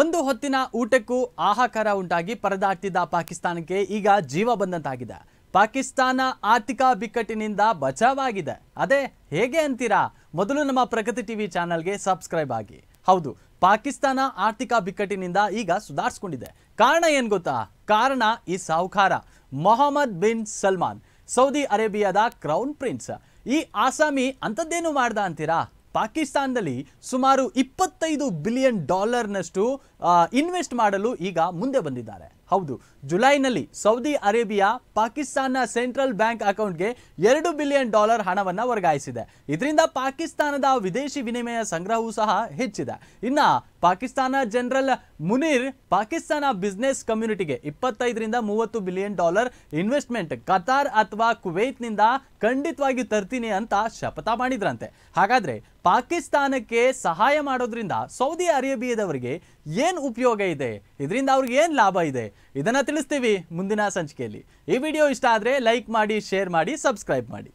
ಒಂದು ಹೊತ್ತಿನ ಊಟಕ್ಕೂ ಆಹಾಕಾರ ಉಂಟಾಗಿ ಪರದಾಡ್ತಿದ್ದ ಪಾಕಿಸ್ತಾನಕ್ಕೆ ಈಗ ಜೀವ ಬಂದಂತಾಗಿದೆ ಪಾಕಿಸ್ತಾನ ಆರ್ಥಿಕ ಬಿಕ್ಕಟ್ಟಿನಿಂದ ಬಚಾವಾಗಿದೆ ಅದೇ ಹೇಗೆ ಅಂತೀರಾ ಮೊದಲು ನಮ್ಮ ಪ್ರಗತಿ ಟಿವಿ ಚಾನೆಲ್ಗೆ ಸಬ್ಸ್ಕ್ರೈಬ್ ಆಗಿ ಹೌದು ಪಾಕಿಸ್ತಾನ ಆರ್ಥಿಕ ಬಿಕ್ಕಟ್ಟಿನಿಂದ ಈಗ ಸುಧಾರಿಸ್ಕೊಂಡಿದೆ ಕಾರಣ ಏನು ಗೊತ್ತಾ ಕಾರಣ ಈ ಸಾಹುಕಾರ ಮೊಹಮ್ಮದ್ ಬಿನ್ ಸಲ್ಮಾನ್ ಸೌದಿ ಅರೇಬಿಯಾದ ಕ್ರೌನ್ ಪ್ರಿನ್ಸ್ ಈ ಆಸಾಮಿ ಅಂಥದ್ದೇನು ಮಾಡ್ದ ಅಂತೀರಾ ಪಾಕಿಸ್ತಾನದಲ್ಲಿ ಸುಮಾರು ಇಪ್ಪತ್ತೈದು ಬಿಲಿಯನ್ ಡಾಲರ್ನಷ್ಟು ಇನ್ವೆಸ್ಟ್ ಮಾಡಲು ಈಗ ಮುಂದೆ ಬಂದಿದ್ದಾರೆ ಹೌದು ಜುಲೈನಲ್ಲಿ Saudi Arabia Pakistan central bank ಅಕೌಂಟ್ಗೆ ಎರಡು ಬಿಲಿಯನ್ ಡಾಲರ್ ಹಣವನ್ನು ವರ್ಗಾಯಿಸಿದೆ ಇದರಿಂದ ಪಾಕಿಸ್ತಾನದ ವಿದೇಶಿ ವಿನಿಮಯ ಸಂಗ್ರಹವೂ ಸಹ ಹೆಚ್ಚಿದೆ ಇನ್ನ ಪಾಕಿಸ್ತಾನ ಜನರಲ್ ಮುನೀರ್ ಪಾಕಿಸ್ತಾನ ಬಿಸ್ನೆಸ್ ಕಮ್ಯುನಿಟಿಗೆ ಇಪ್ಪತ್ತೈದರಿಂದ ಮೂವತ್ತು ಬಿಲಿಯನ್ ಡಾಲರ್ ಇನ್ವೆಸ್ಟ್ಮೆಂಟ್ ಕತಾರ್ ಅಥವಾ ಕುವೈತ್ನಿಂದ ಖಂಡಿತವಾಗಿ ತರ್ತೀನಿ ಅಂತ ಶಪಥ ಮಾಡಿದ್ರಂತೆ ಹಾಗಾದ್ರೆ ಪಾಕಿಸ್ತಾನಕ್ಕೆ ಸಹಾಯ ಮಾಡೋದ್ರಿಂದ ಸೌದಿ ಅರೇಬಿಯಾದವರಿಗೆ ಏನು ಏನು ಉಪಯೋಗ ಇದೆ ಇದರಿಂದ ಅವ್ರಿಗೆ ಏನು ಲಾಭ ಇದೆ ಇದನ್ನು ತಿಳಿಸ್ತೀವಿ ಮುಂದಿನ ಸಂಚಿಕೆಯಲ್ಲಿ ಈ ವಿಡಿಯೋ ಇಷ್ಟ ಆದರೆ ಲೈಕ್ ಮಾಡಿ ಶೇರ್ ಮಾಡಿ ಸಬ್ಸ್ಕ್ರೈಬ್ ಮಾಡಿ